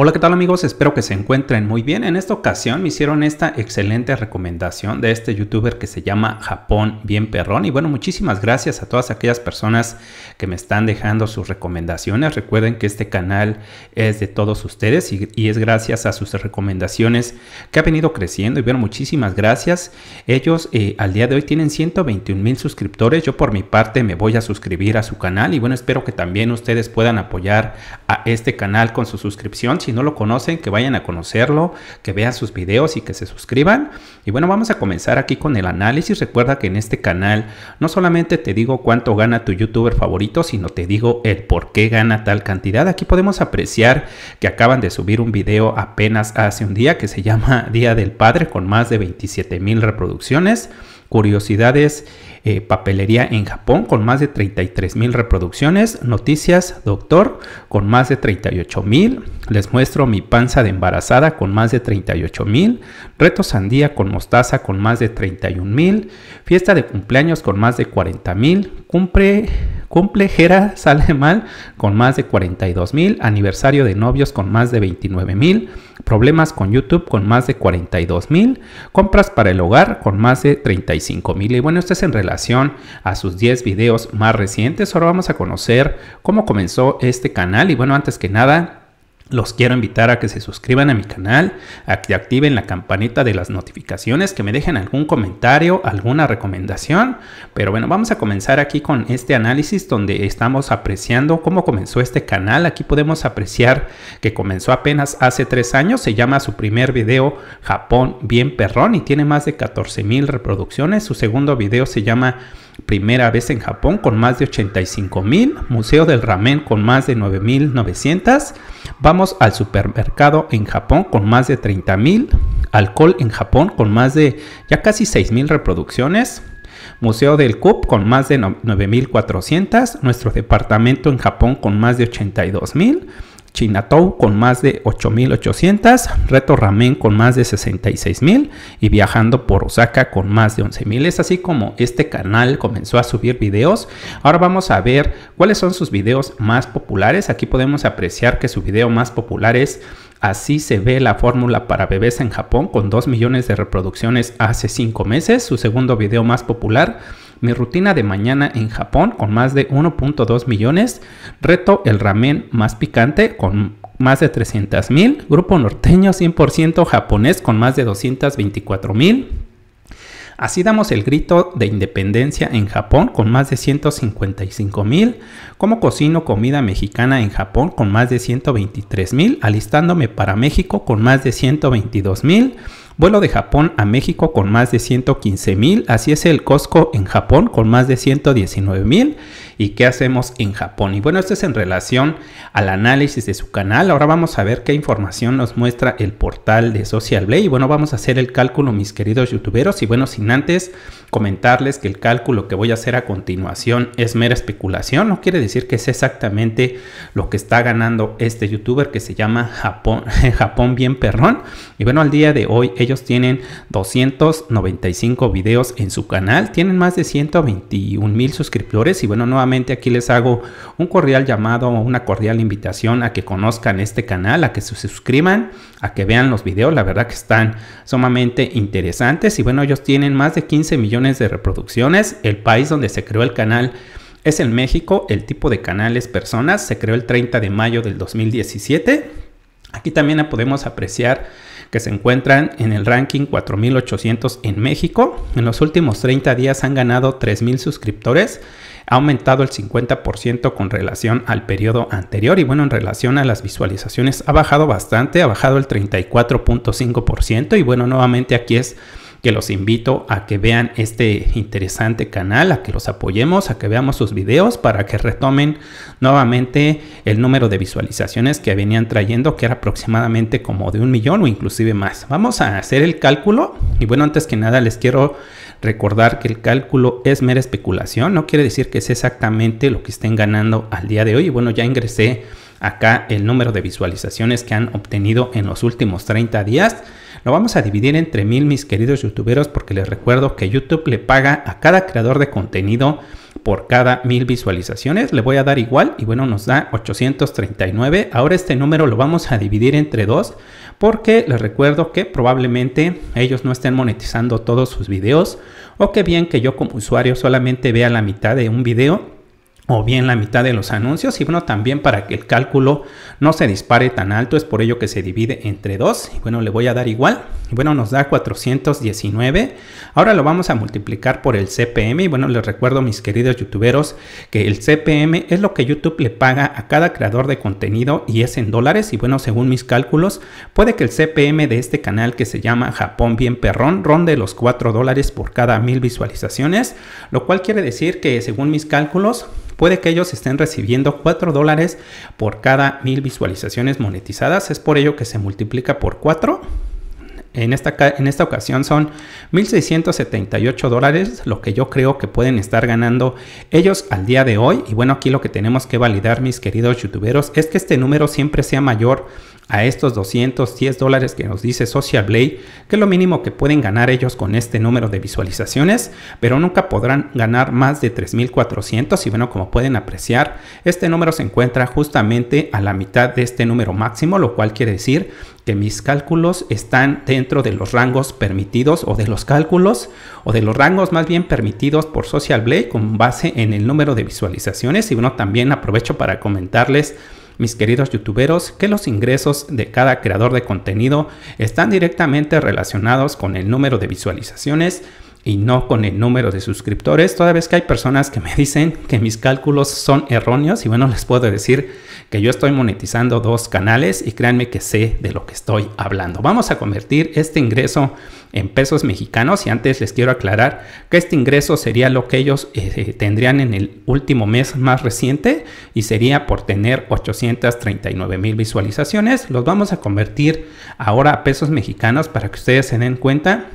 Hola, ¿qué tal amigos? Espero que se encuentren muy bien. En esta ocasión me hicieron esta excelente recomendación de este youtuber que se llama Japón Bien Perrón. Y bueno, muchísimas gracias a todas aquellas personas que me están dejando sus recomendaciones. Recuerden que este canal es de todos ustedes y, es gracias a sus recomendaciones que ha venido creciendo. Y bueno, muchísimas gracias. Ellos eh, al día de hoy tienen 121 mil suscriptores. Yo por mi parte me voy a suscribir a su canal. Y bueno, espero que también ustedes puedan apoyar a este canal con su suscripción si no lo conocen, que vayan a conocerlo, que vean sus videos y que se suscriban. Y bueno, vamos a comenzar aquí con el análisis. Recuerda que en este canal no solamente te digo cuánto gana tu youtuber favorito, sino te digo el por qué gana tal cantidad. Aquí podemos apreciar que acaban de subir un video apenas hace un día que se llama Día del Padre con más de 27 mil reproducciones curiosidades eh, papelería en Japón con más de 33 mil reproducciones, noticias doctor con más de 38 mil, les muestro mi panza de embarazada con más de 38 mil, reto sandía con mostaza con más de 31 mil, fiesta de cumpleaños con más de 40 mil, cumple cumplejera sale mal con más de 42 mil, aniversario de novios con más de 29 mil, problemas con YouTube con más de 42 mil, compras para el hogar con más de 35 mil. Y bueno, esto es en relación a sus 10 videos más recientes. Ahora vamos a conocer cómo comenzó este canal. Y bueno, antes que nada, los quiero invitar a que se suscriban a mi canal, a que activen la campanita de las notificaciones, que me dejen algún comentario, alguna recomendación. Pero bueno, vamos a comenzar aquí con este análisis donde estamos apreciando cómo comenzó este canal. Aquí podemos apreciar que comenzó apenas hace tres años. Se llama su primer video Japón bien perrón y tiene más de 14 mil reproducciones. Su segundo video se llama primera vez en Japón con más de 85 mil, Museo del Ramen con más de 9.900, vamos al supermercado en Japón con más de 30 mil, alcohol en Japón con más de ya casi 6 mil reproducciones, Museo del CUP con más de 9.400, nuestro departamento en Japón con más de 82.000, Chinatou con más de 8.800, Reto Ramen con más de 66.000 y Viajando por Osaka con más de 11.000. Es así como este canal comenzó a subir videos. Ahora vamos a ver cuáles son sus videos más populares. Aquí podemos apreciar que su video más popular es Así se ve la fórmula para bebés en Japón con 2 millones de reproducciones hace 5 meses. Su segundo video más popular mi rutina de mañana en Japón con más de 1.2 millones. Reto el ramen más picante con más de 300 mil. Grupo norteño 100% japonés con más de 224 mil. Así damos el grito de independencia en Japón con más de 155 mil. Como cocino comida mexicana en Japón con más de 123 mil. Alistándome para México con más de 122 mil. Vuelo de Japón a México con más de 115 mil. Así es el Costco en Japón con más de 119 mil. ¿Y qué hacemos en Japón? Y bueno, esto es en relación al análisis de su canal. Ahora vamos a ver qué información nos muestra el portal de Social Blade. Y bueno, vamos a hacer el cálculo, mis queridos youtuberos. Y bueno, sin antes comentarles que el cálculo que voy a hacer a continuación es mera especulación. No quiere decir que es exactamente lo que está ganando este youtuber que se llama Japón, Japón bien perrón. Y bueno, al día de hoy ellos tienen 295 videos en su canal, tienen más de 121 mil suscriptores y bueno, nuevamente aquí les hago un cordial llamado una cordial invitación a que conozcan este canal, a que se suscriban, a que vean los videos, la verdad que están sumamente interesantes y bueno, ellos tienen más de 15 millones de reproducciones, el país donde se creó el canal es en México, el tipo de canal es personas, se creó el 30 de mayo del 2017. Aquí también podemos apreciar que se encuentran en el ranking 4800 en México. En los últimos 30 días han ganado 3000 suscriptores, ha aumentado el 50% con relación al periodo anterior y bueno, en relación a las visualizaciones ha bajado bastante, ha bajado el 34.5% y bueno, nuevamente aquí es que los invito a que vean este interesante canal, a que los apoyemos, a que veamos sus videos para que retomen nuevamente el número de visualizaciones que venían trayendo, que era aproximadamente como de un millón o inclusive más. Vamos a hacer el cálculo y bueno, antes que nada les quiero recordar que el cálculo es mera especulación, no quiere decir que es exactamente lo que estén ganando al día de hoy. bueno, ya ingresé acá el número de visualizaciones que han obtenido en los últimos 30 días. Lo vamos a dividir entre mil, mis queridos youtuberos, porque les recuerdo que YouTube le paga a cada creador de contenido por cada mil visualizaciones. Le voy a dar igual y bueno, nos da 839. Ahora este número lo vamos a dividir entre dos porque les recuerdo que probablemente ellos no estén monetizando todos sus videos o que bien que yo como usuario solamente vea la mitad de un video o bien la mitad de los anuncios y bueno también para que el cálculo no se dispare tan alto es por ello que se divide entre dos y bueno le voy a dar igual y bueno nos da 419 ahora lo vamos a multiplicar por el CPM y bueno les recuerdo mis queridos youtuberos que el CPM es lo que YouTube le paga a cada creador de contenido y es en dólares y bueno según mis cálculos puede que el CPM de este canal que se llama Japón bien perrón ronde los 4 dólares por cada mil visualizaciones lo cual quiere decir que según mis cálculos puede que ellos estén recibiendo 4 dólares por cada mil visualizaciones monetizadas. Es por ello que se multiplica por 4. En esta, en esta, ocasión son 1.678 dólares, lo que yo creo que pueden estar ganando ellos al día de hoy. Y bueno, aquí lo que tenemos que validar, mis queridos youtuberos, es que este número siempre sea mayor a estos 210 dólares que nos dice Social Blade, que es lo mínimo que pueden ganar ellos con este número de visualizaciones, pero nunca podrán ganar más de 3.400 y bueno, como pueden apreciar, este número se encuentra justamente a la mitad de este número máximo, lo cual quiere decir que mis cálculos están dentro de los rangos permitidos o de los cálculos o de los rangos más bien permitidos por Social Blade con base en el número de visualizaciones y bueno, también aprovecho para comentarles mis queridos youtuberos, que los ingresos de cada creador de contenido están directamente relacionados con el número de visualizaciones y no con el número de suscriptores, toda vez que hay personas que me dicen que mis cálculos son erróneos y bueno, les puedo decir que yo estoy monetizando dos canales y créanme que sé de lo que estoy hablando. Vamos a convertir este ingreso en pesos mexicanos y antes les quiero aclarar que este ingreso sería lo que ellos eh, eh, tendrían en el último mes más reciente y sería por tener 839 mil visualizaciones. Los vamos a convertir ahora a pesos mexicanos para que ustedes se den cuenta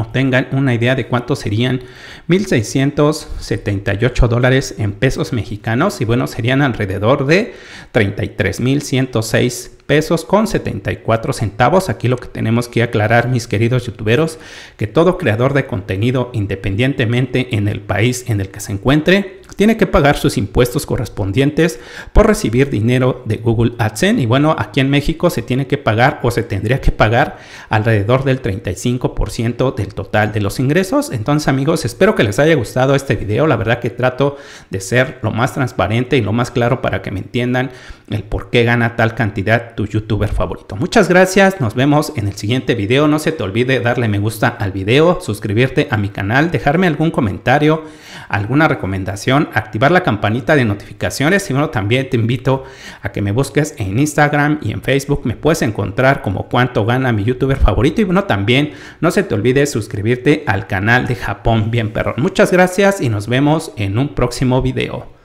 obtengan una idea de cuánto serían 1.678 dólares en pesos mexicanos y bueno, serían alrededor de 33.106 pesos con 74 centavos. Aquí lo que tenemos que aclarar, mis queridos youtuberos, que todo creador de contenido, independientemente en el país en el que se encuentre, tiene que pagar sus impuestos correspondientes por recibir dinero de Google AdSense. Y bueno, aquí en México se tiene que pagar o se tendría que pagar alrededor del 35% del total de los ingresos. Entonces, amigos, espero que les haya gustado este video. La verdad que trato de ser lo más transparente y lo más claro para que me entiendan el por qué gana tal cantidad tu youtuber favorito. Muchas gracias, nos vemos en el siguiente video. No se te olvide darle me gusta al vídeo suscribirte a mi canal, dejarme algún comentario, alguna recomendación, activar la campanita de notificaciones y bueno, también te invito a que me busques en Instagram y en Facebook. Me puedes encontrar como cuánto gana mi youtuber favorito y bueno, también no se te olvide suscribirte al canal de Japón Bien Perrón. Muchas gracias y nos vemos en un próximo video.